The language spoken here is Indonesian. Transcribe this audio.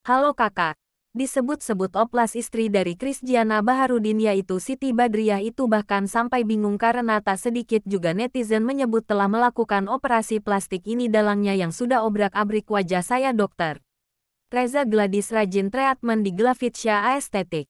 Halo kakak. Disebut-sebut oplas istri dari Kristiana Baharudin yaitu Siti Badriah itu bahkan sampai bingung karena tak sedikit juga netizen menyebut telah melakukan operasi plastik ini dalangnya yang sudah obrak-abrik wajah saya dokter. Reza Gladys rajin treatment di Glavitsia Aesthetic.